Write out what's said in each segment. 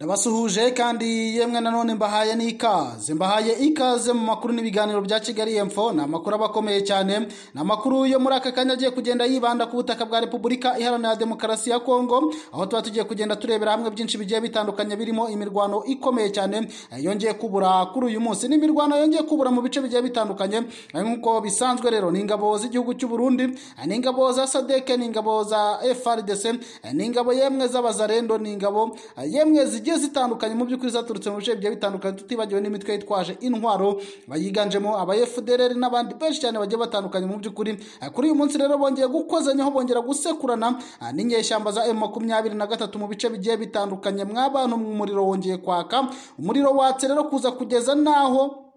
ndabasuhuje kandi yemwe nanone mbahaye n'ikaze mbahaye ikaze mu makuru n'ibiganiro bya kigali emfo ni amakuru aba akomeye cyane ni amakuru yo muri aka kanya agiye kugenda yibanda ku butaka bwa repubulika iharanira demokarasi ya kongo aho tuba tugiye kugenda turebera hamwe byinshi bigiye bitandukanye birimo imirwano ikomeye cyane eh, yongeye kubura kuri uyu munsi n'imirwano yongeye kubura mu bice bigiye bitandukanye eh, nk'uko bisanzwe rero ni ingabo z'igihugu cy'u Burundi eh, ni ingabo za sadeke ni ingabo za frdc ni ingabo yemwe z'abazarendo ni ingabo yemwe zigiye zigiye zitandukanye mu by'ukuri zaturutse mu bice bigiye bitandukanye tutibagiwe n'imitwe yitwaje intwaro bayiganjemo aba n'abandi benshi cyane bagiye batandukanye mu by'ukuri eh, kuri uyu munsi rero bongeye gukozanyaho bongera gusekurana eh, n'inyeshyamba za M23 na gatatu mu bice bigiye bitandukanye mwabantu mu muriro wongeye kwaka umuriro watse rero kuza kugeza naho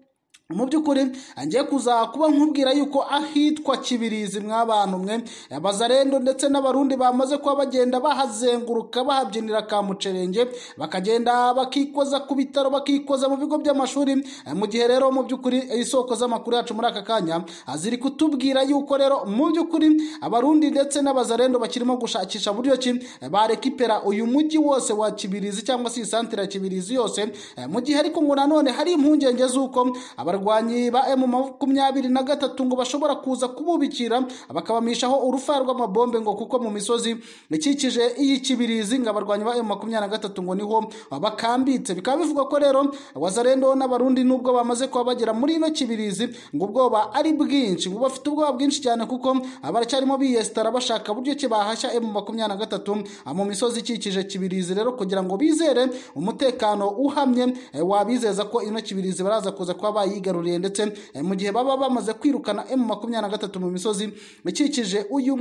mu by'ukuri ngiye kuza kuba nkubwira yuko ahitwa kibirizi mw'abantu mwe abazarendo ndetse n'abarundi bamaze kuba bagenda bahazenguruka bahabyinira ka mucerenge bakagenda bakikoza ku bitaro bakikoza mu bigo by'amashuri mu gihe rero mu by'ukuri isoko z'amakuru yacu muri aka kanya ziri kutubwira yuko rero mu by'ukuri abarundi ndetse n'abazarendo bakirimo gushakisha buryo ki barekipera uyu mujyi wose wa kibirizi cyangwa se iyi ya kibirizi yose mu gihe ariko ngo nanone hari impungenge z'uko abarwayi abarwanyi ba emu makumyabiri na gatatu ngo bashobora kuza kububikira bakabamishaho urufa rw'amabombe ngo kuko mu misozi ikikije iyi kibirizi ngo abarwanyi ba emu makumyabiri na gatatu ngo niho bakambitse bikaba bivugwa ko rero wazarendo n'abarundi nubwo bamaze kuba bagera muri ino kibirizi ngo ubwoba ari bwinshi ngo bafite ubwoba bwinshi cyane kuko baracyarimo biyesitara bashaka buryo kibahashya bahashya emu makumyabiri na gatatu mu misozi ikikije kibirizi rero kugira ngo bizere umutekano uhamye eh, wabizeza ko ino kibirizi baraza kuza kuba bayiga yigaruriye ndetse eh, mu gihe baba bamaze kwirukana emu makumyabiri na gatatu mu misozi ikikije uyu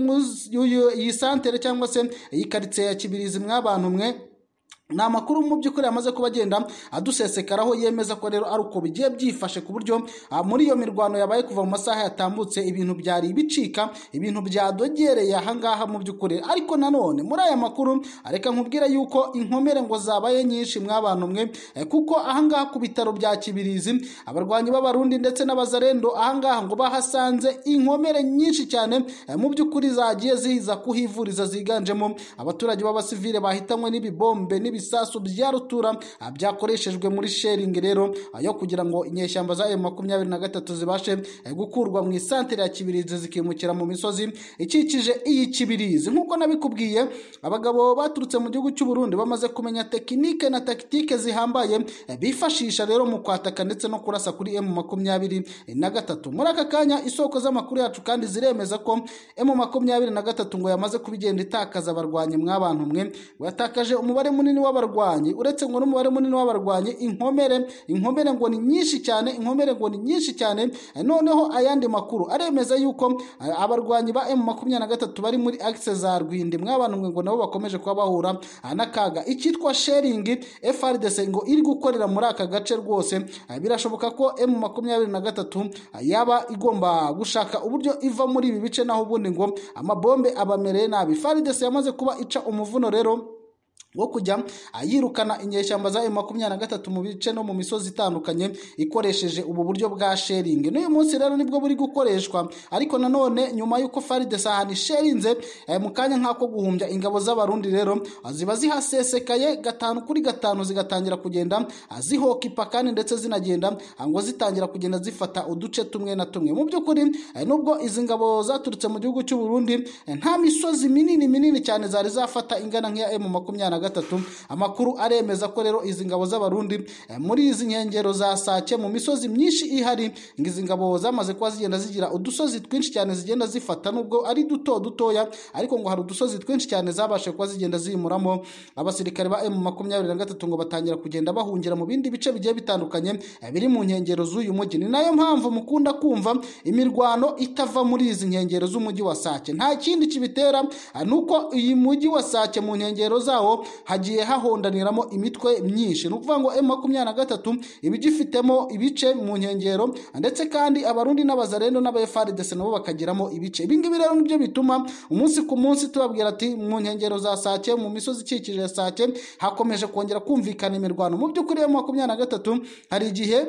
iyi santere cyangwa se iyi karitsiye ya kibirizi mwabantu mwe ni amakuru mu by'ukuri yamaze kuba agenda adusesekaraho yemeza ko rero ari uko bigiye byifashe ku buryo ah, muri iyo mirwano yabaye kuva mu masaha yatambutse ibintu byari bicika ibintu byadogereye ahangaha mu by'ukuri ariko nanone muri aya makuru areka nkubwira yuko inkomere ngo zabaye nyinshi mw'abantu mwe eh, kuko ahangaha ku bitaro bya kibirizi abarwanyi b'abarundi ndetse n'abazarendo ahangaha ngo bahasanze inkomere nyinshi cyane eh, mu by'ukuri zagiye zihiza kuhivuriza ziganjemo abaturage b’abasivire bahitanywe n'ibibombe ibisasu bya rutura ah, byakoreshejwe muri sheringi rero ah, yo kugira ngo inyeshyamba za makumyabiri na gatatu zibashe eh, gukurwa mu isantere ya kibirizi zikimukira mu misozi ikikije iyi kibirizi nk'uko nabikubwiye abagabo baturutse mu gihugu cy'u Burundi bamaze kumenya tekinike na takitike zihambaye eh, bifashisha rero mu kwataka ndetse no kurasa kuri emu makumyabiri na gatatu muri aka kanya isoko z'amakuru yacu kandi ziremeza ko emu makumyabiri na gatatu ngo yamaze kubigenda itakaza abarwanyi mwabantu mwe watakaje umubare munini w'abarwanyi uretse ngo n'umubare munini w'abarwanyi inkomere inkomere ngo ni nyinshi cyane inkomere ngo ni nyinshi cyane noneho ayandi makuru aremeza yuko eh, abarwanyi ba emu makumyabiri na gatatu bari muri akise za rwindi mwabantumwe ngo nabo bakomeje kuba bahura ah, n'akaga icyitwa sheringi frdc ngo iri gukorera muri aka gace rwose eh, birashoboka ko emu makumyabiri na gatatu eh, yaba igomba gushaka uburyo iva muri ibi bice naho ubundi ngo amabombe ah, abamereye nabi frdc yamaze kuba ica umuvuno rero wo kujya ah, yirukana inyeshyamba za makumyabiri na gatatu mu bice no mu misozi itandukanye ikoresheje ubu buryo bwa sheringi n'uyu munsi rero nibwo buri gukoreshwa ariko nanone nyuma y'uko faride sahani sherinze eh, mu kanya nk'ako guhumbya ingabo z'abarundi rero ah, ziba zihasesekaye gatanu kuri gatanu zigatangira kugenda ah, zihoka ipakani ndetse zinagenda ngo zitangira kugenda zifata uduce tumwe na tumwe mu by'ukuri eh, nubwo izi ngabo zaturutse mu gihugu cy'u Burundi eh, nta misozi minini minini cyane zari zafata ingana nk'iya emu makumyabiri gatatu amakuru aremeza ko rero izi ngabo z'abarundi eh, muri izi nkengero za sake mu misozi myinshi ihari ngo izi ngabo zamaze kuba zigenda zigira udusozi twinshi cyane zigenda zifata nubwo ari duto dutoya ariko ngo hari udusozi twinshi cyane zabashe kuba zigenda zimuramo abasirikare ba emu makumyabiri na gatatu ngo batangira kugenda bahungira mu bindi bice bigiye bitandukanye eh, biri mu nkengero z'uyu mujyi ni nayo mpamvu mukunda kumva imirwano itava muri izi nkengero z'umujyi wa sake nta kindi kibitera eh, ni uko uyu mujyi wa sake mu nkengero zawo hagiye hahondaniramo imitwe myinshi ni ukuvuga ngo emu makumyabiri na gatatu ibigifitemo ibice mu nkengero ndetse kandi abarundi n'abazarendo n'abaefaridese nabo bakagiramo ibice ibi ngibi rero nibyo bituma umunsi ku munsi tubabwira ati mu nkengero za sake mu misozi ikikije sake hakomeje kongera kumvikana imirwano mu by'ukuri emu makumyabiri na gatatu hari igihe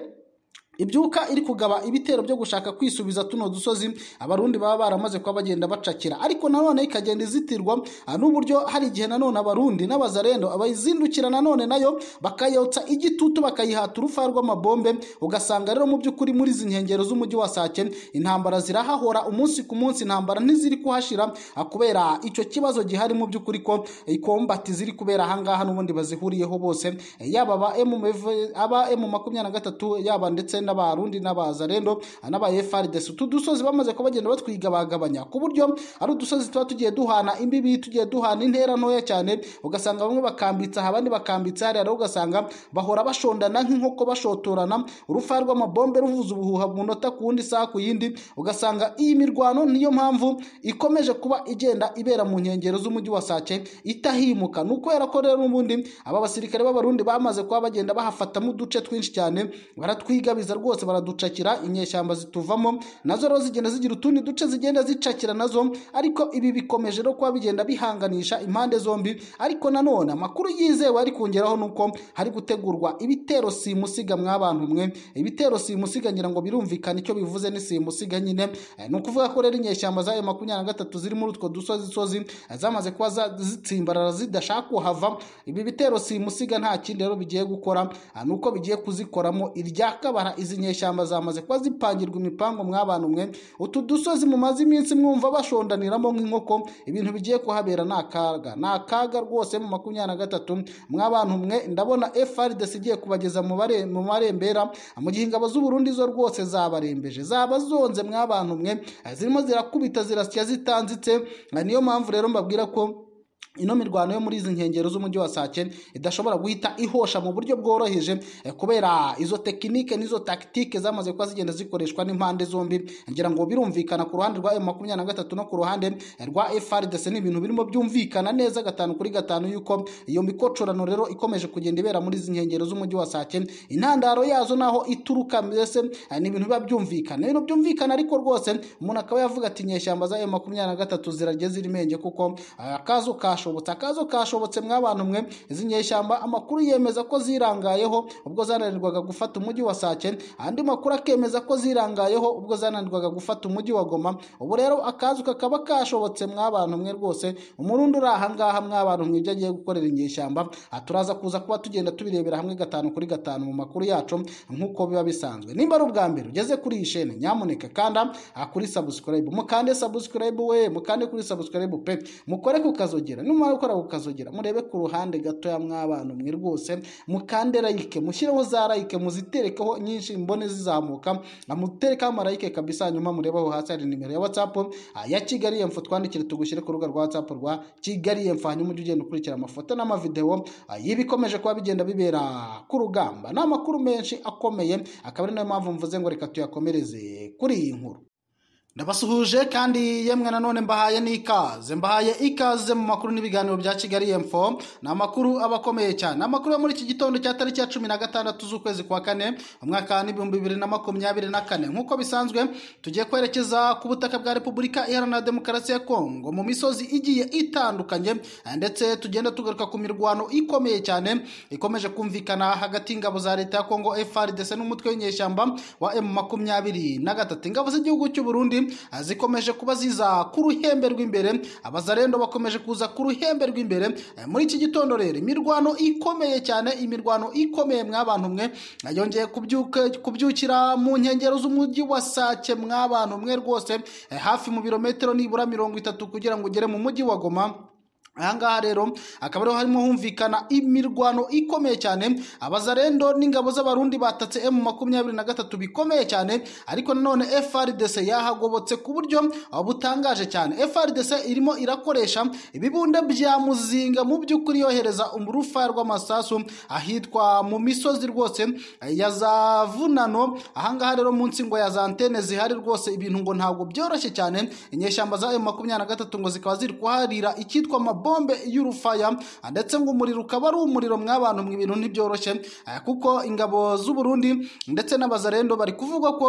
ibyuka iri kugaba ibitero byo gushaka kwisubiza tuno dusozi abarundi baba baramaze kuba bagenda bacakira ariko nanone ikagenda izitirwa ah, n'uburyo hari igihe nanone abarundi n'abazarendo bayizindukira nanone nayo bakayotsa igitutu bakayihata urufa rw'amabombe ugasanga rero mu by'ukuri muri izi nkengero z'umujyi wa Sake intambara zirahahora umunsi ku munsi intambara ntiziri kuhashira ah, kubera icyo kibazo gihari mu by'ukuri ko ikombati ziri kubera ahangaha n'ubundi bazihuriyeho bose eh, yaba aba emu makumyabiri na gatatu yaba ndetse n'abarundi n'abazarendo n'aba FARDC utu dusozi bamaze kubagenda batwigabagabanya ku buryo ari udusozi tuba tugiye duhana imbibi tugiye duhana intera ntoya cyane ugasanga bamwe bakambitsa aha abandi bakambitsa hariya rero ugasanga bahora bashondana nk'inkoko bashotorana urufa rw'amabombe ruvuza ubuhuha mu nota ku wundi isaha ku yindi ugasanga iyi mirwano niyo mpamvu ikomeje kuba igenda ibera mu nkengero z'umujyi wa Sace itahimuka ni ukubera ko rero n'ubundi aba basirikare b'abarundi bamaze kuba bagenda bahafatamo uduce twinshi cyane baratwigabiza baraza rwose baraducakira inyeshyamba zituvamo nazo rero zigenda zigira utundi duce zigenda zicakira nazo ariko ibi bikomeje no kuba bigenda bihanganisha impande zombi ariko nanone amakuru yizewe ari kongeraho ni uko hari gutegurwa ibitero simusiga mw'abantu umwe ibitero simusiga ngira ngo birumvikane icyo bivuze ni simusiga nyine eh, ni ukuvuga ko rero inyeshyamba z'ayo makumyabiri na gatatu ziri muri utwo dusozi sozi eh, zamaze kuba zitsimbarara zidashaka kuhava ibi bitero simusiga nta kindi rero bigiye gukora eh, ni uko bigiye kuzikoramo iryakabara izi nyeshyamba zamaze kuba zipangirwa imipango mw'abantu mwe utu dusozi mumaze iminsi mwumva bashondaniramo nk'inkoko ibintu bigiye kuhabera ni akaga ni akaga rwose mu makumyabiri na gatatu mw'abantu mwe ndabona FRDC igiye kubageza mu marembera mu gihe ingabo z'uburundi zo rwose zabarembeje zaba zonze mw'abantu mwe zirimo zirakubita zirasya zitanzitse niyo mpamvu rero mbabwira ko ino mirwano yo muri izi nkengero z'umujyi wa Sake idashobora guhita ihosha mu buryo bworoheje eh, kubera izo tekinike n'izo takitike zamaze kuba zigenda zikoreshwa n'impande zombi ngira ngo birumvikana ku ruhande rwa makumyabiri na gatatu no ku ruhande eh, rwa FRDC ni ibintu birimo byumvikana neza gatanu kuri gatanu yuko iyo mikocorano rero ikomeje kugenda ibera muri izi nkengero z'umujyi wa Sake intandaro yazo naho ituruka mbese eh, ni ibintu biba byumvikana ibintu byumvikana ariko rwose umuntu akaba yavuga ati inyeshyamba za ayo makumyabiri na gatatu zirageze iri kuko akazu ka kashobotse akazo kashobotse mwabantu mwe izi nyeshyamba amakuru yemeza ko zirangayeho ubwo zananirwaga gufata umujyi wa Sake andi makuru akemeza ko zirangayeho ubwo zananirwaga gufata umujyi wa Goma ubu rero akazu kakaba kashobotse mwabantu mwe rwose umurundu uri aha ngaha mwabantu mwe ibyo agiye gukorera inyeshyamba turaza kuza kuba tugenda tubirebera hamwe gatanu kuri gatanu mu makuru yacu nk'uko biba bisanzwe nimba ari ubwa mbere ugeze kuri iyi shene nyamuneka kanda kuri sabusikarayibu mukande sabusikarayibu we mukande kuri sabusikarayibu pe mukore kukazogera numara gukora ako kazi murebe ku ruhande gatoya mw'abantu mwe rwose mukande layike mushyireho za layike muziterekeho nyinshi mbone zizamuka muterekaho amarayike kabisa nyuma murebe aho hasi hari nimero ya watsapu ah, ya kigali emfo twandikire tugushyire ku rubuga rwa watsapu rwa kigali emfo hanyuma ujye ugenda ukurikira amafoto n'amavidewo ah, y'ibikomeje kuba bigenda bibera ku rugamba ni amakuru menshi akomeye akaba ari nayo mpamvu mvuze ngo reka tuyakomereze kuri iyi nkuru ndabasuhuje kandi yemwe nanone mbahaye n'ikaze mbahaye ikaze mu makuru n'ibiganiro bya kigali emfo ni amakuru aba akomeye cyane amakuru yo muri iki gitondo cya tariki ya cumi na gatandatu z'ukwezi kwa kane umwaka n'ibihumbi bibiri na makumyabiri na kane nk'uko bisanzwe tugiye kwerekeza ku butaka bwa repubulika iharanira demokarasi ya kongo mu misozi igiye itandukanye ndetse tugenda tugaruka ku mirwano ikomeye cyane ikomeje kumvikana hagati y'ingabo za leta ya kongo frdc n'umutwe w'inyeshyamba wa m makumyabiri na gatatu ingabo z'igihugu cy'uburundi zikomeje kuba ziza ku ruhembe rw'imbere abazarendo bakomeje kuza ku ruhembe rw'imbere eh, muri iki gitondo rero imirwano ikomeye cyane imirwano ikomeye mwabantu mwe eh, yongeye kubyukira mu nkengero z'umujyi wa sake mwabantu mwe rwose eh, hafi mu birometero nibura mirongo itatu kugira ngo ugere mu mujyi wa goma aha rero akaba ariho harimo humvikana imirwano ikomeye cyane abazarendo n'ingabo z'abarundi batatse emu makumyabiri na gatatu bikomeye cyane ariko nanone FRDC yahagobotse ku buryo butangaje cyane FRDC irimo irakoresha ibibunda bya muzinga mu by'ukuri yohereza urufa rw'amasasu ahitwa mu misozi rwose ya za vunano aha rero munsi ngo ya za antene zihari rwose ibintu ngo ntabwo byoroshye cyane inyeshyamba za emu makumyabiri na gatatu ngo zikaba ziri kuharira icyitwa bombe y'urufaya ah, ndetse ngo umuriro ukaba ari umuriro mw'abantu mu ibintu ntibyoroshye ah, kuko ingabo z'u Burundi ndetse n'abazarendo bari kuvuga ko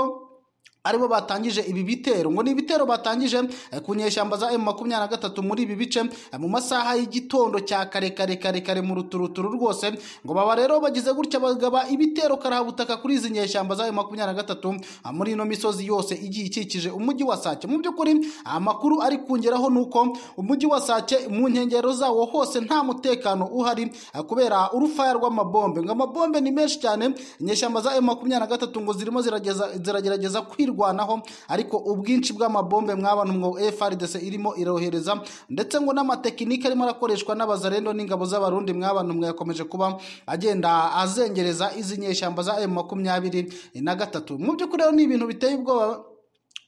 aribo batangije ibi bitero ngo ni ibitero batangije eh, ku nyeshyamba za na gatatu muri ibi bice eh, mu masaha y'igitondo cya kare kare kare kare mu ruturuturu rwose ngo baba rero bagize gutya bagaba ibitero karahabutaka kuri izi nyeshyamba za m gatatu eh, muri ino misozi yose igiye ikikije umujyi wa Sake mu by'ukuri amakuru ari kungeraho nuko umujyi wa Sake mu nkengero zawo hose nta mutekano uhari kubera urufaya rw'amabombe ngo amabombe ni menshi cyane inyeshyamba za M23 ngo zirimo ziragerageza kwirwa kubirwanaho ariko ubwinshi bw'amabombe mwabona umwo FRDC irimo irohereza ndetse ngo n'amatekinike arimo arakoreshwa n'abazarendo n'ingabo z'abarundi mwabana umwe yakomeje kuba agenda azengereza izi nyeshyamba za M makumyabiri na gatatu mu by'ukuri rero ni ibintu biteye ubwoba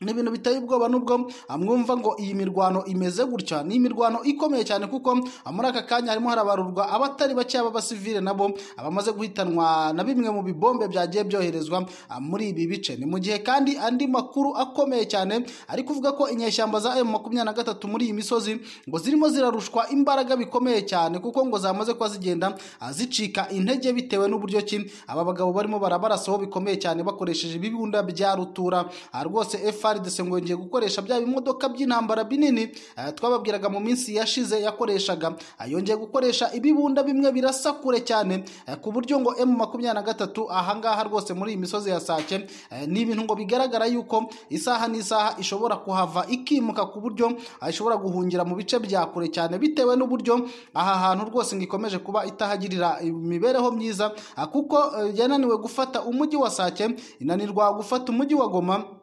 ni ibintu biteye ubwoba nubwo amwumva ngo iyi mirwano imeze gutya ni imirwano ikomeye cyane kuko muri aka kanya harimo harabarurwa abatari bake b'abasivile nabo abamaze guhitanwa na bimwe mu bibombe byagiye byoherezwa ah, muri ibi bice ni mu gihe kandi andi makuru akomeye cyane ari kuvuga ko inyeshyamba za emu makumyabiri na gatatu muri iyi misozi ngo zirimo zirarushwa imbaraga bikomeye cyane kuko ngo zamaze kuba zigenda ah, zicika intege bitewe n'uburyo ki aba bagabo barimo barabarasaho bikomeye cyane bakoresheje ibibunda bya rutura ah, rwose efa Safari de ngongeye gukoresha byaba imodoka by'intambara binini eh, twababwiraga mu minsi yashize yakoreshaga eh, yongeye gukoresha ibibunda bimwe birasa kure cyane eh, ku buryo ngo emu makumyabiri na gatatu ahangaha rwose muri iyi misozi ya sake ni ibintu ngo bigaragara yuko isaha n'isaha ishobora kuhava ikimuka ku buryo ishobora guhungira mu bice bya kure cyane bitewe n'uburyo aha hantu rwose ngo ikomeje kuba itahagirira imibereho myiza kuko yananiwe gufata umujyi wa sake inanirwa gufata umujyi wa goma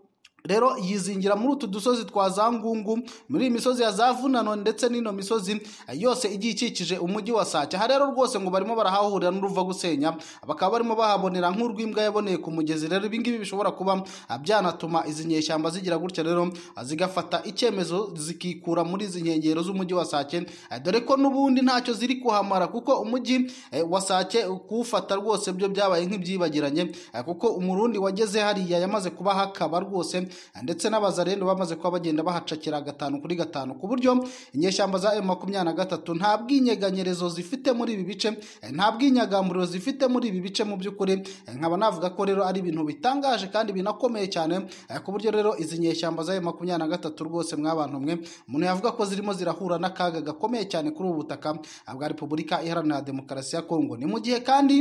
rero yizingira muri utu dusozi twa za ngungu muri iyi misozi ya za vunano ndetse n'ino misozi yose igiye ikikije umujyi wa sake aha rero rwose ngo barimo barahahurira n'uruva gusenya bakaba barimo bahabonera nk'urw'imbwa yaboneye ku mugezi rero ibingibi bishobora kuba byanatuma izi nyeshyamba zigira gutya rero zigafata icyemezo zikikura muri izi nkengero z'umujyi wa sake eh, dore ko n'ubundi ntacyo ziri kuhamara kuko umujyi eh, wa sake kuwufata rwose byo byabaye nk'ibyibagiranye eh, kuko umurundi wageze hariya yamaze kuba hakaba rwose ndetse n'abazarendu bamaze kuba bagenda bahacakira gatanu kuri gatanu ku buryo inyeshyamba za emu makumyabiri na gatatu nta bwinyeganyerezo zifite muri ibi bice nta bwinyagamburiro zifite muri ibi bice mu by'ukuri nkaba navuga ko rero ari ibintu bitangaje kandi binakomeye cyane ku buryo rero izi nyeshyamba za emu makumyabiri na gatatu rwose mwabantu mwe umuntu yavuga ko zirimo zirahura n'akaga gakomeye cyane kuri ubu butaka bwa repubulika iharanira demokarasi ya kongo ni mu gihe kandi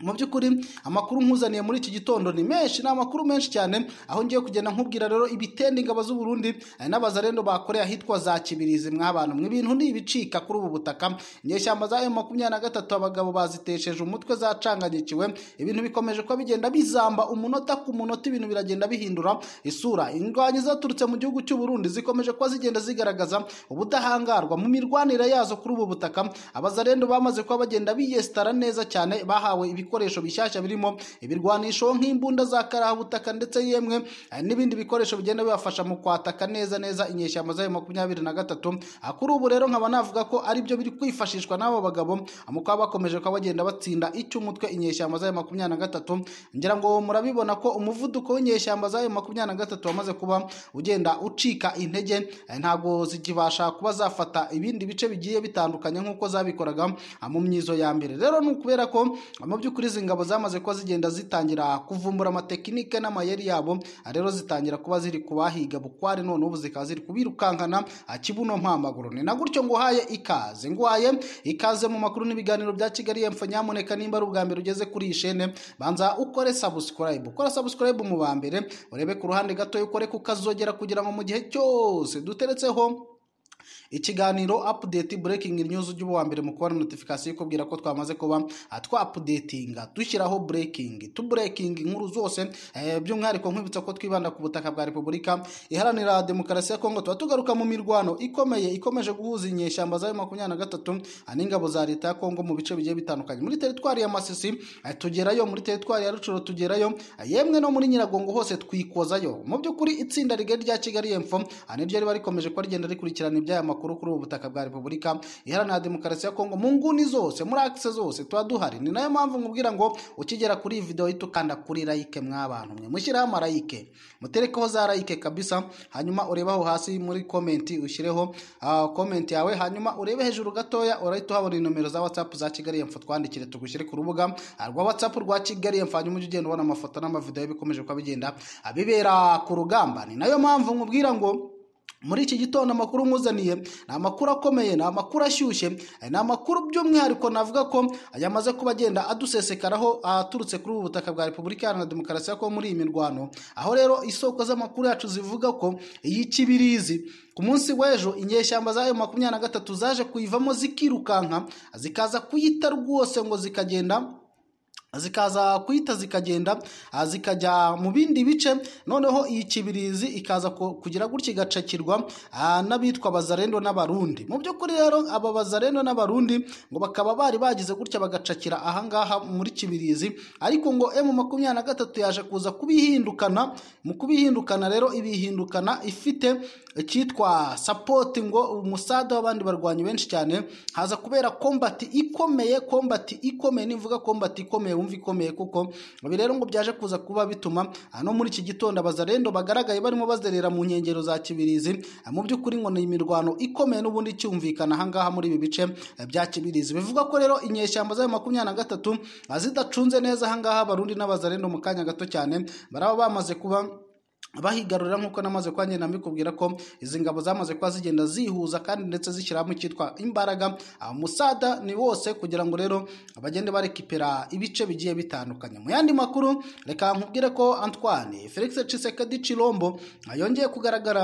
mu by'ukuri amakuru nkuzaniye muri iki gitondo ni menshi ni amakuru menshi cyane aho ngiye kugenda nkubwira rero ibitende ingabo z'uburundi eh, n'abazarendo bakoreye ahitwa za kibirizi mw'abantu mu ibintu ni ibicika kuri ubu butaka inyeshyamba za makumyabiri na gatatu abagabo bazitesheje umutwe zacanganyikiwe ibintu bikomeje kuba bigenda bizamba umunota ku munota ibintu biragenda bihindura isura indwanyi zaturutse mu gihugu cy'uburundi zikomeje kuba zigenda zigaragaza ubudahangarwa mu mirwanire yazo kuri ubu butaka abazarendo bamaze kuba bagenda biyesitara neza cyane bahawe ibi ibikoresho bishyashya birimo ibirwanisho nk'imbunda za karabutaka ndetse yemwe eh, n'ibindi bikoresho bigenda bibafasha mu kwataka neza neza inyeshyamba zayo makumyabiri na gatatu ah, kuri ubu rero nkaba navuga ko aribyo biri kwifashishwa n'abo bagabo ah, mu kuba bakomeje kuba bagenda batsinda icy'umutwe inyeshyamba zayo makumyabiri na gatatu ngira ngo murabibona ko umuvuduko w'inyeshyamba zayo makumyabiri na gatatu wamaze kuba ugenda ucika intege eh, ntabwo zikibasha kuba zafata ibindi bice bigiye bitandukanye nk'uko zabikoraga ah, mu myizo ya mbere rero ni ukubera ko mu by'ukuri by'ukuri izi ngabo zamaze kuba zigenda zitangira kuvumbura amatekinike n'amayeri yabo rero zitangira kuba ziri kubahiga bukware none ubu zikaba ziri kubirukankana kibuno mpamaguru ni na gutyo nguhaye ikaze nguhaye ikaze mu makuru n'ibiganiro bya kigali yemfo nyamuneka nimba ari ubwa mbere ugeze kuri iyi shene banza ukore sabusikarayibu ukora sabusikarayibu mu ba mbere urebe ku ruhande gato ukore kukazogera kugira ngo mu gihe cyose duteretseho ikiganiro apudeti burekingi nyuzi ujye uba uwa mbere mu kubona notifikasiyo ikubwira ko twamaze kuba ah, twapudetinga dushyiraho burekingi tuburekingi inkuru zose eh, by'umwihariko nkwibutsa ko twibanda ku butaka bwa repubulika iharanira demokarasi ya kongo tuba tugaruka mu mirwano ikomeye ikomeje guhuza inyeshyamba za makumyabiri na gatatu ah, n'ingabo za leta ya kongo mu bice bigiye bitandukanye muri teritwari ya masisi ah, tugerayo muri teritwari ya rucuro tugerayo yemwe no muri nyiragongo hose twikozayo mu by'ukuri itsinda rigari rya kigali y'epfo niryo riba rikomeje kuba rigenda rikurikirana ibya aya makuru kuri ubu butaka bwa repubulika iharanira demokarasi ya kongo mu nguni zose muri akise zose tuba duhari ni nayo mpamvu nkubwira ngo ukigera kuri iyi videwo uhita ukanda kuri layike mwabantu mwe mushyireho amarayike muterekeho za layike kabisa hanyuma urebaho hasi muri komenti ushyireho komenti ah, yawe hanyuma urebe hejuru gatoya urahita uhabona nomero za watsapu za kigali yemfo twandikire tugushyire ku rubuga ah, rwa watsapu rwa kigali yemfo hanyuma ujye ugenda ubona amafoto n'amavidewo bikomeje kuba bigenda bibera ku rugamba ni nayo mpamvu nkubwira ngo muri iki gitondo amakuru nkuzaniye ni amakuru akomeye ni amakuru ashyushye ni amakuru by'umwihariko navuga ko yamaze kuba agenda adusesekaraho aturutse kuri ubu butaka bwa repubulika iharanira demokarasi ya ko muri iyi mirwano aho rero isoko z'amakuru yacu zivuga ko iyi kibirizi ku munsi w'ejo inyeshyamba z'ayo makumyabiri na gatatu zaje kuyivamo zikirukanka zikaza kuyita rwose ngo zikagenda zikaza kuhita zikagenda ah, zikajya mu bindi bice noneho iyi kibirizi ikaza kugira gutya igacakirwa ah, n'abitwa bazarendo n'abarundi mu by'ukuri rero aba bazarendo n'abarundi ngo bakaba bari bagize gutya bagacakira ahangaha muri kibirizi ariko ngo emu makumyabiri na gatatu yaje kuza kubihindukana mu kubihindukana rero ibihindukana ifite icyitwa sapoti ngo umusada w'abandi barwanyi benshi cyane haza kubera kombati ikomeye kombati ikomeye nivuga kombati ikomeye yumva ikomeye kuko ibi rero ngo byaje kuza kuba bituma no muri iki gitondo abazarendo bagaragaye barimo bazerera mu nkengero za kibirizi mu by'ukuri ngo ni imirwano ikomeye n'ubundi icyumvikana ahangaha muri ibi bice bya kibirizi bivuga ko rero inyeshyamba z'ayo makumyabiri na gatatu zidacunze neza ahangaha abarundi n'abazarendo mu kanya gato cyane baraba bamaze kuba bahigarurira nk'uko namaze kuba ngenda mbikubwira ko izi ngabo zamaze kuba zigenda zihuza kandi ndetse zishyiramo icyitwa imbaraga musada ni wose kugira ngo rero bagende barekipera ibice bigiye bitandukanye mu yandi makuru reka nkubwire ko Antoine Felix Tshisekedi Chilombo yongeye kugaragara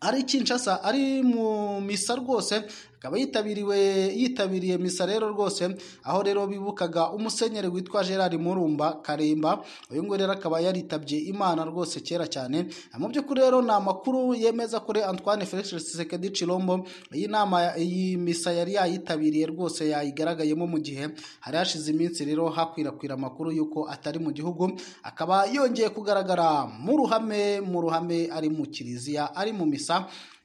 ari Kinshasa ari mu misa rwose akaba yitabiriwe yitabiriye misa rero rwose aho rero bibukaga umusenyeri witwa Gerard Murumba Karimba uyu nguyu rero akaba yaritabye Imana rwose kera cyane mu by'ukuri rero ni amakuru yemeza kuri Antoine Felix Tshisekedi Chilombo iyi nama iyi misa yari yayitabiriye rwose yayigaragayemo mu gihe hari hashize iminsi rero hakwirakwira amakuru y'uko atari mu gihugu akaba yongeye kugaragara mu ruhame mu ruhame ari mu kiliziya ari mu misa gusa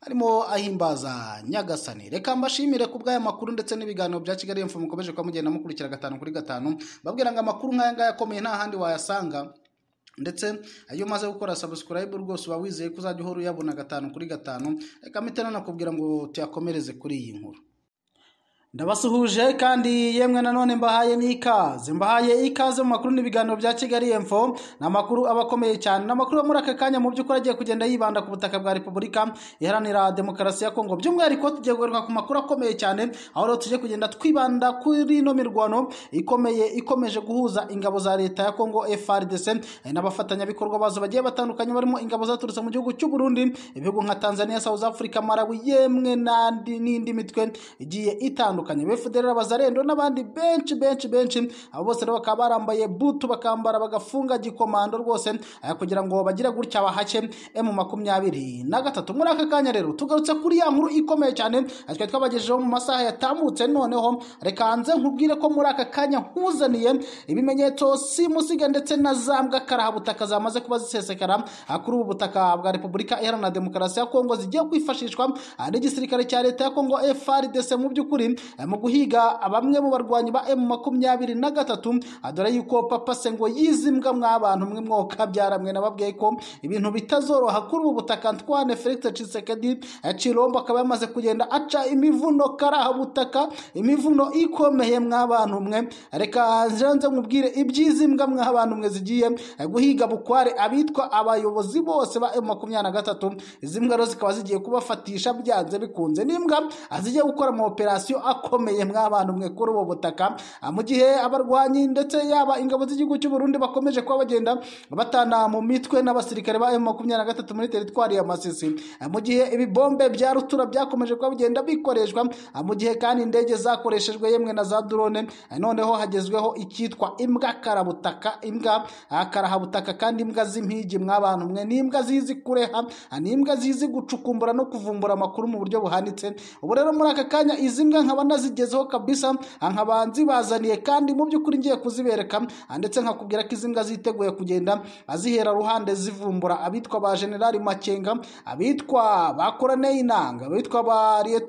arimo ahimbaza nyagasani reka mbashimire ku bw'aya makuru ndetse n'ibiganiro bya kigali imfu mukomeje kuba mugenda mukurikira gatanu kuri gatanu babwira ngo amakuru nk'aya ngaya akomeye nta handi wayasanga ndetse iyo umaze gukora sabusikarayibu rwose uba wizeye ko uzajya uhora uyabona gatanu kuri gatanu reka mite nanakubwira ngo tuyakomereze kuri iyi nkuru ndabasuhuje kandi yemwe nanone mbahaye n'ikaze mbahaye ikaze mu makuru n'ibiganiro bya kigali emfo ni amakuru aba akomeye cyane ni amakuru yo muri aka kanya mu by'ukuri agiye kugenda yibanda ku butaka bwa repubulika iharanira demokarasi ya kongo by'umwihariko tugiye guheruka ku makuru akomeye cyane aho rero tujye kugenda twibanda kuri ino mirwano ikomeye ikomeje guhuza ingabo za leta ya kongo frdc n'abafatanyabikorwa bazo bagiye batandukanye barimo ingabo zaturutse mu gihugu cy'u Burundi ibihugu nka tanzania south africa marawi yemwe n'indi mitwe igiye itandukanye batandukanye befudera abazarendo n'abandi benshi benshi benshi abo bose rero bakaba barambaye butu bakambara bagafunga gikomando rwose eh, kugira ngo bagire gutya bahake emu eh, makumyabiri na gatatu muri aka kanya rero tugarutse kuri ya nkuru ikomeye cyane eh, twari twabagejejeho mu masaha yatambutse noneho reka nze nkubwire ko muri aka kanya nkuzaniye ibimenyetso simusiga ndetse na za mbwakarahabutaka zamaze kuba zisesekara kuri ubu butaka bwa repubulika iharanira demokarasi ya kongo zigiye kwifashishwa n'igisirikare cya leta ya kongo frdc mu by'ukuri Eh, mu guhiga bamwe mu barwanyi ba emu makumyabiri na gatatu ah, dore yuko papa se ngo yizi mwabantu mwe mwoka byaramwe nababwiye ko ibintu bitazoroha kuri ubu butaka Antoine Felix Tshisekedi eh, Chilombo akaba yamaze kugenda aca imivuno karaha butaka imivuno ikomeye mwabantu mwe eh, reka nze mubwire ibyizi mbwa mwabantu mwe zigiye guhiga bukware abitwa abayobozi bose ba emu makumyabiri na gatatu izi mbwa rero zikaba zigiye kubafatisha byanze bikunze n'imbwa azigiye gukora mu operasiyo akomeye mw'abantu mwe kuri ubu butaka ah, mu gihe abarwanyi ndetse yaba ingabo z'igihugu cy'u Burundi bakomeje kuba bagenda batana mu mitwe n'abasirikare ba na gatatu muri teritwari ya Masisi ah, mu gihe ibibombe bya rutura byakomeje kuba bigenda bikoreshwa ah, mu gihe kandi indege zakoreshejwe yemwe na za drone noneho hagezweho icyitwa imbwa karabutaka imbwa karahabutaka kandi imbwa z'impigi mw'abantu mwe ni imbwa zizi kureha ni imbwa zizi gucukumbura no kuvumbura amakuru mu buryo buhanitse ubu rero muri aka kanya izi mbwa nkaba nazigezeho kabisa nkaba nzibazaniye kandi mu by'ukuri ngiye kuzibereka ndetse nkakubwira ko izi mbwa ziteguye kugenda azihera ruhande zivumbura abitwa ba generali makenga abitwa ba koroneri inanga abitwa ba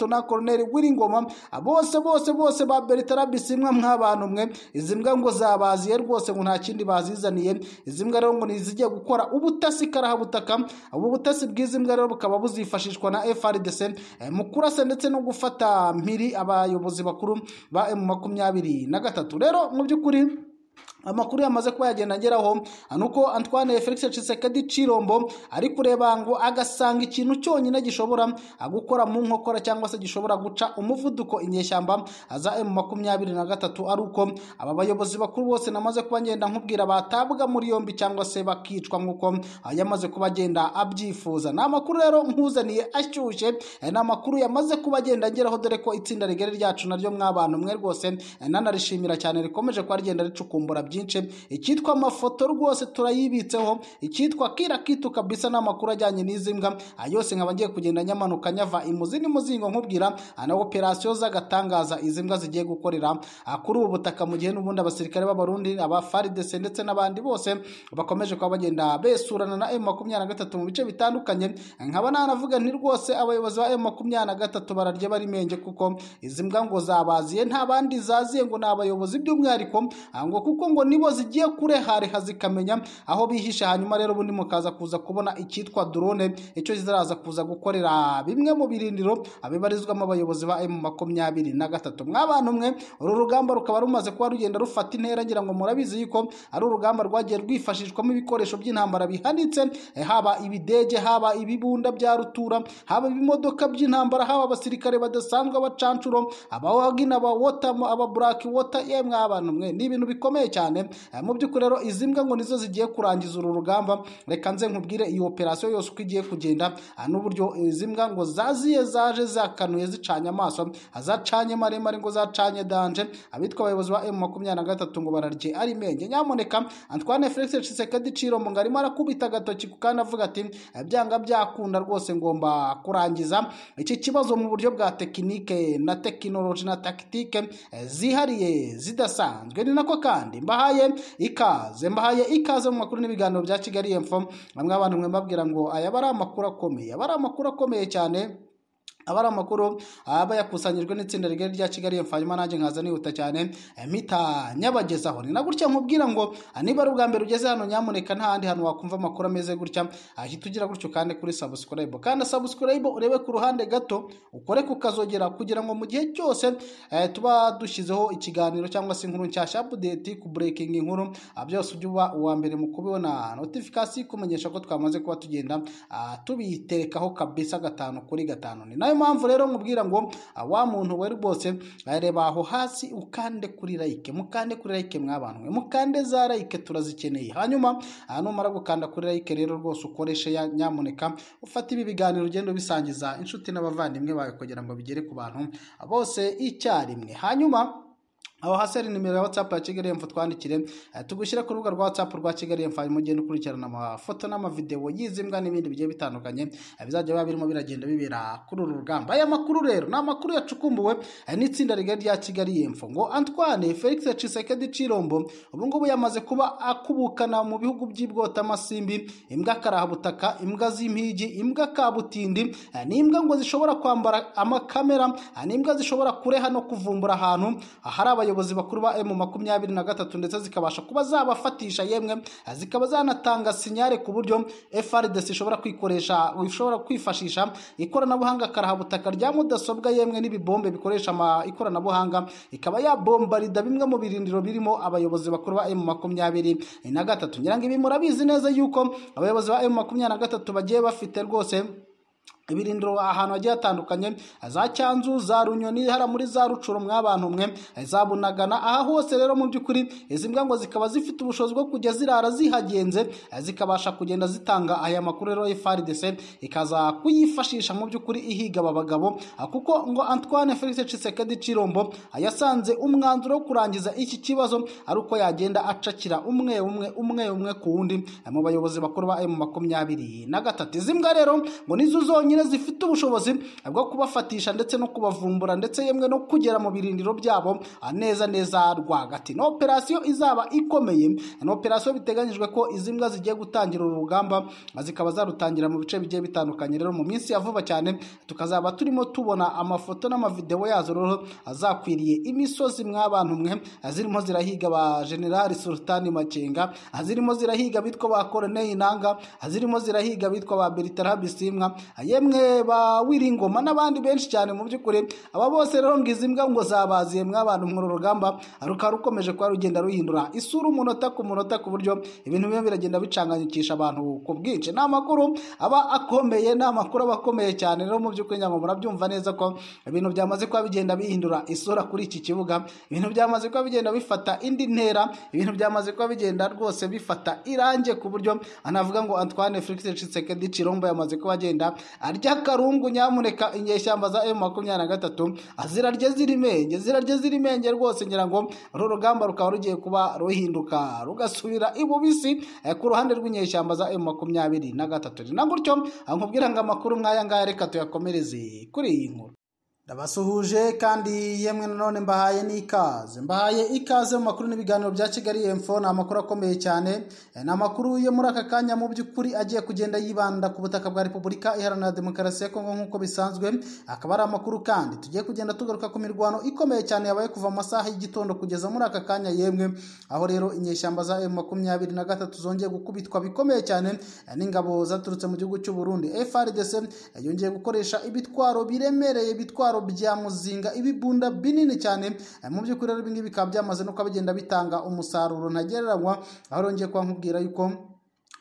na koroneri w'iringoma bose bose bose ba beritara bisimwa nk'abantu umwe izi mbwa ngo zabaziye rwose ngo nta kindi bazizaniye izi mbwa rero ngo ni izigiye gukora ubutasi karahabutaka ubu butasi bw'izi mbwa rero bukaba buzifashishwa na frdc eh, mu kurasa ndetse no gufata mpiri abayobozi abayobozi bakuru ba M makumyabiri na gatatu rero mu by'ukuri amakuru yamaze kuba yagenda ageraho ni uko Antoine Felix Tshisekedi Chirombo ari kureba ngo agasanga ikintu cyonyine gishobora gukora mu nkokora cyangwa se gishobora guca umuvuduko inyeshyamba za M makumyabiri na gatatu ari uko aba bayobozi bakuru bose namaze kuba ngenda nkubwira batabwa muri yombi cyangwa se bakicwa nk'uko yamaze kuba agenda abyifuza ni amakuru rero nkuzaniye ashyushye ni amakuru yamaze kuba agenda ageraho dore ko itsinda rigari ryacu naryo mw'abantu mwe rwose nanarishimira cyane rikomeje kuba rigenda ricukumbura byinshi icyitwa amafoto rwose turayibitseho icyitwa kira kitu kabisa n'amakuru ajyanye n'izi mbwa yose nkaba ngiye kugenda nyamanuka nyava imuzi n'imuzingo nkubwira na operasiyo z'agatangaza izi mbwa zigiye gukorera kuri ubu butaka mu gihe n'ubundi abasirikare b'abarundi aba faridese ndetse n'abandi bose bakomeje kuba bagenda besurana na emu makumyabiri na gatatu mu bice bitandukanye nkaba nanavuga nti rwose abayobozi ba emu makumyabiri na gatatu bararya bari menge kuko izi mbwa ngo zabaziye nta bandi zaziye ngo ni abayobozi by'umwihariko ngo kuko ngo ngo nibo zigiye kurehareha zikamenya aho bihishe hanyuma rero ubundi mukaza kuza kubona icyitwa drone icyo ziraza kuza gukorera bimwe mu birindiro abibarizwamo abayobozi ba emu makumyabiri na gatatu mwabantu umwe uru rugamba rukaba rumaze kuba rugenda rufata intera ngira ngo murabizi yuko ari urugamba rwagiye rwifashishwamo ibikoresho by'intambara bihanitse eh, haba ibidege haba ibibunda bya rutura haba ibimodoka by'intambara haba abasirikare badasanzwe abacancuro abawagina aba wota aba eh, buraki wota yemwe abantu mwe ni ibintu bikomeye cyane cyane eh, mu by'ukuri rero izi mbwa ngo nizo zigiye kurangiza uru rugamba reka nze nkubwire iyi operasiyo yose uko igiye kugenda eh, n'uburyo izi mbwa ngo zaziye zaje zakanuye zicanye amaso eh, zacanye maremare ngo zacanye danje abitwa abayobozi ba emu makumyabiri na gatatu ngo bararye ari imenge nyamuneka antwane felix cisekedi ciro ngo arimo arakubita agatoki ku kandi avuga ati byanga byakunda rwose ngomba kurangiza iki kibazo mu buryo bwa tekinike na tekinoloji na takitike zihariye zidasanzwe ni nako kandi mbaha mbahaye ikaze mbahaye ikaze mu makuru n'ibiganiro bya kigali emfo bamwe abantu mwe mbabwira ngo aya aba ari amakuru akomeye aba ari amakuru akomeye cyane aba amakuru aba yakusanyijwe n'itsinda rigari rya kigali efu nanjye nkaza nihuta cyane eh, mpita nyabagezaho ni na gutya nkubwira ngo ah, niba ari ubwa mbere ugeze hano nyamuneka nta hantu wakumva amakuru ameze gutya ahita ah, ugira gutyo kandi kuri sabusikurayibo kandi sabusikurayibo urebe ku ruhande gato ukore ku kazogera kugira ngo mu gihe cyose eh, tuba dushyizeho ikiganiro cyangwa se inkuru nshyashya apudeti ku burekingi inkuru ah, byose ujye uba uwa mbere mu kubibona notifikasi kumenyesha ko twamaze kuba tugenda tubiterekaho kabisa gatanu kuri gatanu ni nayo niyo mpamvu rero mubwira ngo ah, wa muntu we rwose reba aho hasi ukande kuri layike mukande kuri layike mwabantu mwe mukande za layike turazikeneye hanyuma numara gukanda kuri layike rero rwose ukoreshe nyamuneka ufate ibi biganiro ugenda ubisangiza inshuti n'abavandimwe bawe kugira ngo bigere ku bantu bose icyarimwe hanyuma aho haseri nimero ya watsapu ya kigali emfu twandikire eh, tugushyire ku rubuga rwa watsapu rwa kigali emfu hanyuma ugenda ukurikirana amafoto n'amavidewo y'izi mbwa n'ibindi bigiye bitandukanye eh, bizajya biba birimo biragenda bibera kuri uru rugamba aya makuru rero ni amakuru yacukumbuwe eh, n'itsinda rigari rya kigali emfu ngo antoine felix cisekedi cirombo ubu yamaze kuba akubukana mu bihugu by'ibwotamasimbi imbwa karahabutaka imbwa z'impigi imbwa kabutindi nimbwa ngo zishobora kwambara amakamera ni zishobora kureha no kuvumbura ahantu hari abayobozi abayobozi bakuru ba emu makumyabiri na gatatu ndetse zikabasha kuba zabafatisha yemwe zikaba zanatanga sinyare ku buryo frdc ishobora kwikoresha ishobora kwifashisha ikoranabuhanga karaha karahabutaka rya mudasobwa yemwe n'ibibombe bikoresha ikoranabuhanga ikaba yabombarida bimwe mu birindiro birimo abayobozi bakuru ba emu makumyabiri na gatatu ngira ngo ibi murabizi neza yuko abayobozi ba emu makumyabiri na gatatu bagiye bafite rwose ibirindiro ahantu hagiye hatandukanye za cyanzu za runyoni hara muri za rucuro mwabantu mwe za aha hose rero mu by'ukuri izi mbwa ngo zikaba zifite ubushobozi bwo kujya zirara zihagenze zikabasha kugenda zitanga aya makuru rero FARDC ikaza kuyifashisha mu by'ukuri ihiga aba bagabo kuko ngo Antoine Felix Tshisekedi Cirombo yasanze umwanzuro wo kurangiza iki kibazo ari uko yagenda acakira umwe umwe umwe umwe ku wundi mu bayobozi bakuru ba M makumyabiri na gatatu izi mbwa rero ngo nizo zonyine zonyine zifite ubushobozi bwo kubafatisha ndetse no kubavumbura ndetse yemwe no kugera mu birindiro byabo neza neza rwagati ni operasiyo izaba ikomeye ni operasiyo biteganyijwe ko izi mbwa zigiye gutangira uru rugamba zikaba zarutangira mu bice bigiye bitandukanye rero mu minsi ya vuba cyane tukazaba turimo tubona amafoto n'amavidewo yazo rero azakwiriye imisozi mw'abantu mwe zirimo zirahiga ba generali sultani makenga zirimo zirahiga bitwa ba koroneri inanga zirimo zirahiga bitwa ba beritara yemwe yemwe ba wiringoma n'abandi benshi cyane mu by'ukuri aba bose rero ngo izi mbwa ngo zabaziye abantu muri uru rugamba rukaba rukomeje kuba rugenda ruhindura isura umunota ku munota ku buryo ibintu bimwe biragenda bicanganyikisha abantu ku bwinshi ni amakuru aba akomeye ni amakuru aba akomeye cyane rero mu by'ukuri nyamwe murabyumva neza ko ibintu byamaze kuba bigenda bihindura isura kuri iki kibuga ibintu byamaze kuba bigenda bifata indi ntera ibintu byamaze kuba bigenda rwose bifata irangi ku buryo anavuga ngo Antoine Félix Tshisekedi Chilombo yamaze kuba agenda karungu nyamuneka inyeshyamba za emu makumyabiri na gatatu azirarye zirimenge zirarye zirimenge rwose ngira ngo uru rugamba rukaba rugiye kuba ruhinduka rugasubira ibubisi eh, ku ruhande rw'inyeshyamba za emu makumyabiri na gatatu na gutyo nkubwira ngo amakuru nk'aya ngaya reka tuyakomereze kuri iyi nkuru ndabasuhuje kandi yemwe nanone mbahaye n'ikaze mbahaye ikaze mu makuru n'ibiganiro bya kigali emfo ni amakuru akomeye cyane eh, ni amakuru yo muri aka kanya mu by'ukuri agiye kugenda yibanda ku butaka bwa repubulika iharanira demokarasi ya kongo nk'uko bisanzwe akaba ari amakuru kandi tugiye kugenda tugaruka ku mirwano ikomeye cyane yabaye kuva amasaha y'igitondo kugeza muri aka kanya yemwe aho rero inyeshyamba za emu makumyabiri na gatatu zongeye gukubitwa bikomeye cyane eh, n'ingabo zaturutse mu gihugu cy'u Burundi FARDC eh, yongeye gukoresha ibitwaro biremereye bitwaro bya ibibunda binini cyane eh, mu by'ukuri rero ibi ngibi bikaba byamaze no kuba bigenda bitanga umusaruro ntagereranywa aho rongeye kuba nkubwira yuko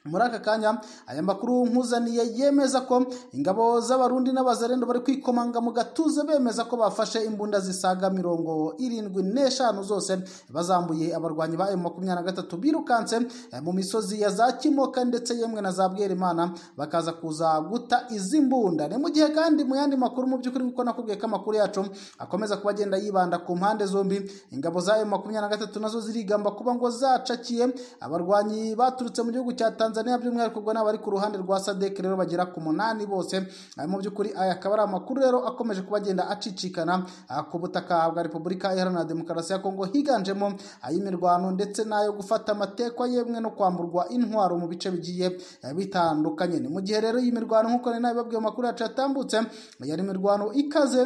muri aka kanya aya makuru nkuzaniye yemeza ko ingabo z'abarundi n'abazarendo bari kwikomanga mu gatuza bemeza ko bafashe imbunda zisaga mirongo irindwi n'eshanu zose bazambuye abarwanyi ba makumyabiri na gatatu birukanse eh, mu misozi ya za kimoka ndetse yemwe na za bwerimana bakaza kuza guta izi mbunda ni mu gihe kandi mu yandi makuru mu by'ukuri nk'uko nakubwiye ko amakuru yacu akomeza kuba agenda yibanda ku mpande zombi ingabo za makumyabiri na gatatu nazo zirigamba kuba ngo zacakiye abarwanyi baturutse mu gihugu cya tanzania Tanzania by'umwihariko ubwo n'abari ku ruhande rwa SADC rero bagera ku munani bose mu by'ukuri aya akaba ari amakuru rero akomeje kuba agenda acicikana ah, ku butaka bwa Repubulika Iharanira Demokarasi ya Kongo higanjemo ay'imirwano ndetse n'ayo gufata amatekwa yemwe no kwamburwa intwaro mu bice bigiye eh, bitandukanye ni mu gihe rero iyi mirwano nk'uko nari nabibabwiye amakuru yacu yatambutse yari imirwano ikaze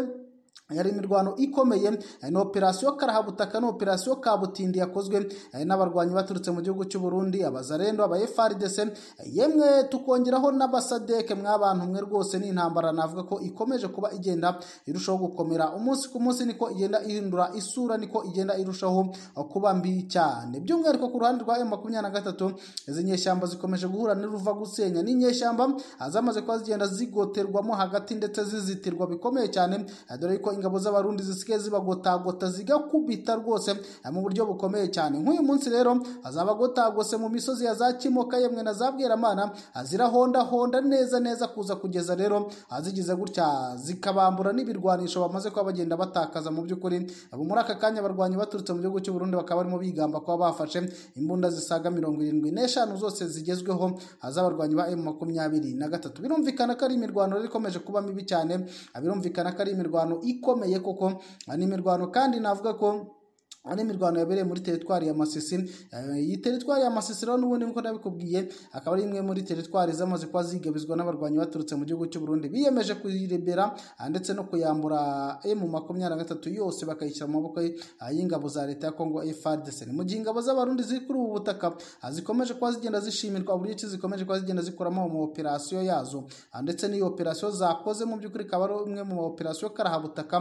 yari imirwano ikomeye eh, ni operasiyo karahabutaka ni operasiyo kabutindi yakozwe eh, n'abarwanyi baturutse mu gihugu cy'u Burundi abazarendo abayefaridese eh, yemwe tukongeraho n'abasadeke mwabantu mwe rwose ni intambara navuga ko ikomeje kuba igenda irushaho gukomera umunsi ku munsi niko igenda ihindura isura niko igenda irushaho kuba mbi cyane by'umwihariko ku ruhande rwa makumyabiri na gatatu izi nyeshyamba zikomeje guhura n'iruva gusenya n'inyeshyamba inyeshyamba zamaze kuba zigenda zigoterwamo hagati ndetse zizitirwa bikomeye cyane dore ko ingabo z'abarundi zisigaye zibagotagota zigakubita rwose eh, mu buryo bukomeye cyane nk'uyu munsi rero azaba agotagose mu misozi ya za kimoka yemwe na za bweramana zirahondahonda neza neza kuza kugeza rero zigize gutya zikabambura n'ibirwanisho bamaze kuba bagenda batakaza mu by'ukuri abo eh, muri aka kanya abarwanyi baturutse mu gihugu cy'u Burundi bakaba barimo bigamba kuba bafashe imbunda zisaga mirongo irindwi n'eshanu zose zigezweho z'abarwanyi ba emu makumyabiri na gatatu birumvikana ko ari imirwano ikomeje kuba mibi cyane eh, birumvikana ko ari imirwano ikomeye koko ni imirwano kandi navuga ko ari imirwano yabereye muri teritwari ya masisi eh, iyi teritwari ya masisi rero n'ubundi nk'uko nabikubwiye akaba ari imwe muri teritwari zamaze kuba zigabizwa n'abarwanyi baturutse mu gihugu cy'u Burundi biyemeje kuyirebera ah, ndetse no kuyambura emu eh, makumyabiri na gatatu yose bakayishyira mu maboko eh, y'ingabo za leta ya Kongo FARDC mu gihe ingabo z'abarundi ziri kuri ubu butaka ah, zikomeje kuba zigenda zishimirwa buri gice zikomeje kuba zigenda zikoramo mu operasiyo yazo ah, ndetse n'iyo operasiyo zakoze mu by'ukuri ikaba ari imwe mu operasiyo karahabutaka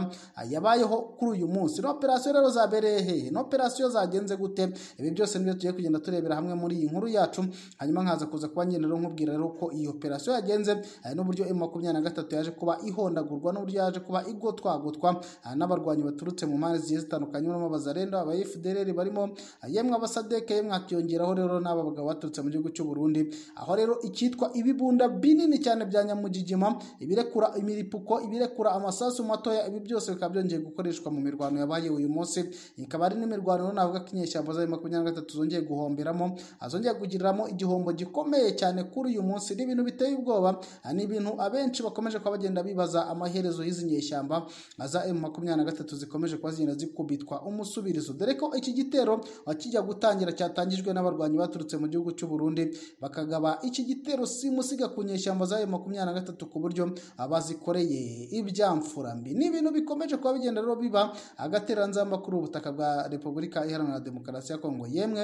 yabayeho kuri uyu munsi operasiyo rero zabereye izihe ino zagenze gute ibi byose nibyo tugiye kugenda turebera hamwe muri iyi nkuru yacu hanyuma nkaza kuza kuba ngenda nkubwira rero ko iyi operasiyo yagenze eh, n'uburyo emu makumyabiri na gatatu yaje kuba ihondagurwa n'uburyo yaje kuba igotwagotwa eh, n'abarwanyi baturutse mu mpande zigiye zitandukanye barimo abazarenda eh, aba efudereri barimo yemwe abasadeke yemwe hakiyongeraho rero n'aba bagabo baturutse mu gihugu cy'u Burundi aho rero icyitwa ibibunda binini cyane bya nyamugigima ibirekura imiripuko ibirekura amasasu matoya ibi byose bikaba byongeye gukoreshwa mu mirwano yabaye uyu munsi ikaba akaba ari n'imirwano navuga ko inyeshyamba za makumyabiri na gatatu zongeye guhomberamo azongeye kugiriramo igihombo gikomeye cyane kuri uyu munsi ni ibintu biteye ubwoba ah, ni ibintu abenshi bakomeje kuba bagenda bibaza amaherezo y'izi nyeshyamba ah, za emu makumyabiri na gatatu zikomeje kuba zigenda zikubitwa umusubirizo dore ko iki gitero ah, kijya gutangira cyatangijwe n'abarwanyi baturutse mu gihugu cy'u Burundi bakagaba iki gitero simusiga ku nyeshyamba za makumyabiri na gatatu ku buryo abazikoreye ibyamfurambi ni ibintu bikomeje kuba bigenda rero biba agateranzamba kuri ubutaka bwa Repubulika Iharanira Demokarasi ya Kongo yemwe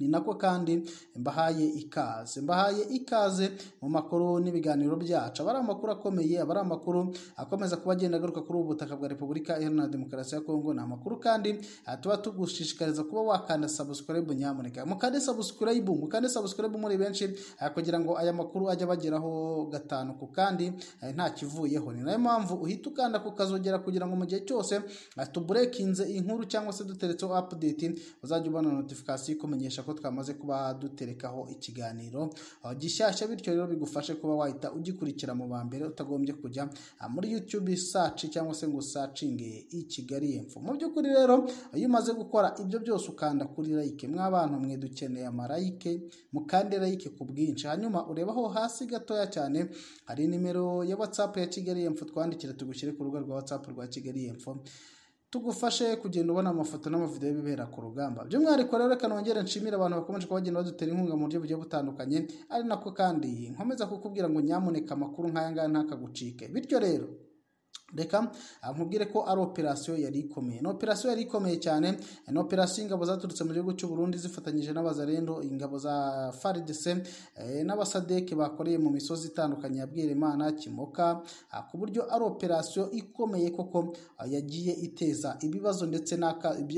ni nako kandi mbahaye ikaze mbahaye ikaze mu makuru n'ibiganiro byacu aba ari amakuru akomeye aba ari amakuru akomeza kuba agenda agaruka kuri ubu butaka bwa repubulika iharanira demokarasi ya kongo ni amakuru kandi ah, tuba tugushishikariza kuba wakanda sabusikarayibu nyamuneka mukande sabusikarayibu mukande sabusikarayibu muri benshi ah, kugira ngo aya makuru ajye abageraho gatanu ku kandi ah, nta kivuyeho ni nayo mpamvu uhita ukanda ku kazogera kugira ngo mu gihe cyose tuburekinze inkuru cyangwa se duteretseho apudeti uzajya ubona notifikasiyo ikumenyesha ko twamaze kuba duterekaho ikiganiro gishyashya bityo rero bigufashe kuba wahita ugikurikira mu ba mbere utagombye kujya ah, muri YouTube saci cyangwa se ngo sacinge i Kigali y'epfo mu by'ukuri rero iyo umaze gukora ibyo byose ukanda kuri like mw'abantu mwe dukeneye amarayike mukande like ku bwinshi hanyuma urebaho hasi gatoya cyane hari nimero ya WhatsApp ya Kigali y'epfo twandikira tugushyire ku rubuga rwa WhatsApp rwa Kigali y'epfo tugufashe kugenda ubona amafoto n'amavidewo bibera ku rugamba by'umwihariko rero reka nongere nshimire abantu bakomeje kubagenda badutera inkunga mu buryo bugiye butandukanye ari nako kandi nkomeza kukubwira ngo nyamuneka amakuru nk'aya ngaya ntakagucike bityo rero reka nkubwire ko ari operasiyo yari ikomeye ni operasiyo yari ikomeye cyane ni operasiyo ingabo zaturutse mu gihugu cy'u Burundi zifatanyije n'abazarendo ingabo za FARDC eh, n'abasadeke bakoreye mu misozi itandukanye ya Bwiremana Kimoka ah, ku buryo ari operasiyo ikomeye koko ah, yagiye iteza ibibazo ndetse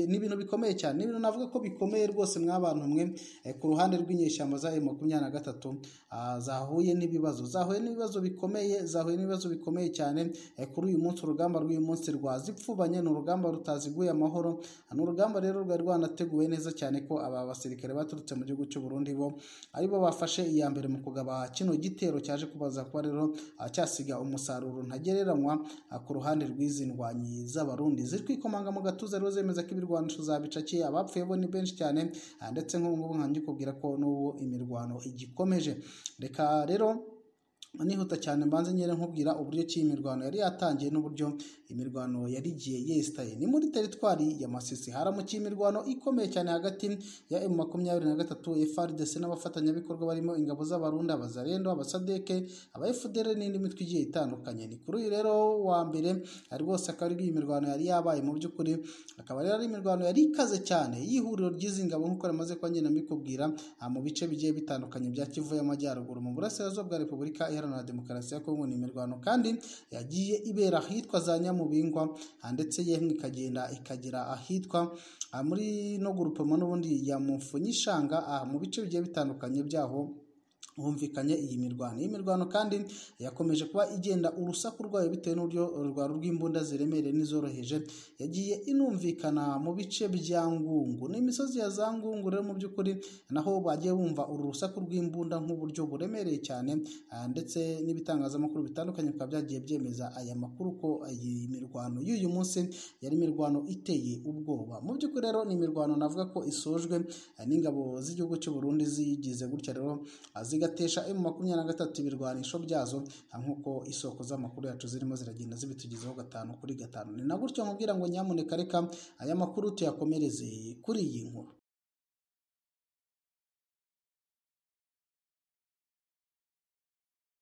n'ibintu bikomeye cyane n'ibintu navuga ko bikomeye rwose mwabantu mwe eh, ku ruhande rw'inyeshyamba za makumyabiri na gatatu ah, zahuye n'ibibazo zahuye n'ibibazo bikomeye zahuye n'ibibazo bikomeye cyane eh, kuri uyu munsi urugamba rw'uyu munsi rwazipfubanye ni urugamba rutaziguye amahoro ni urugamba rero rwari rwanateguwe neza cyane ko aba basirikare baturutse mu gihugu cy'u Burundi bo ari bo bafashe iya mbere mu kugaba kino gitero cyaje kubaza kuba rero ah, cyasiga umusaruro ntagereranywa ah, ku ruhande rw'izi ndwanyi z'abarundi ziri kwikomanga mu gatuza rero zemeza ko imirwano zabicakiye abapfuye bo ni benshi cyane ah, ndetse nk'ubu ngubu nkajya ukubwira ko n'ubu imirwano igikomeje reka rero nihuta cyane mbanze nyere nkubwira uburyo ki imirwano yari yatangiye n'uburyo imirwano yari igiye yesitaye ni muri teritwari ya masisi haramukiye imirwano ikomeye cyane hagati ya emu makumyabiri na gatatu frdc n'abafatanyabikorwa barimo ingabo z'abarundi abazarendo abasadeke aba fdr n'indi mitwe igiye itandukanye ni kuri uyu rero wa mbere rwose akaba ari imirwano yari yabaye mu by'ukuri akaba rero ari imirwano yari ikaze cyane y'ihuriro ry'izi ngabo nk'uko namaze kuba mbikubwira mu bice bigiye bitandukanye bya kivu y'amajyaruguru mu burasirazuba bwa repubulika iharanira demokarasi ya kongo ni imirwano kandi yagiye ibera ahitwa za nyamubingwa ndetse yemwe ikagenda ikagera ahitwa ah, muri no gurupoma n'ubundi ya mufunyishanga ah, mu bice bigiye bitandukanye byaho humvikanye iyi mirwano iyi mirwano kandi yakomeje kuba igenda urusaku rwayo bitewe n'uburyo rwari rw'imbunda ziremereye n'izoroheje yagiye inumvikana mu bice bya ngungu n'imisozi ya za ngungu rero mu by'ukuri naho bagiye bumva uru rusaku rw'imbunda nk'uburyo buremereye cyane ah, ndetse n'ibitangazamakuru bitandukanye bikaba byagiye byemeza aya makuru ko iyi mirwano y'uyu munsi yari imirwano iteye ubwoba mu by'ukuri rero ni imirwano navuga ko isojwe ah, n'ingabo z'igihugu cy'u Burundi zigize gutya rero ah, ziga zigatesha emu makumyabiri na gatatu ibirwanisho byazo nk'uko isoko z'amakuru yacu zirimo ziragenda zibitugezaho gatanu kuri gatanu ni na gutyo nkubwira ngo nyamuneka reka aya makuru tuyakomereze kuri iyi nkuru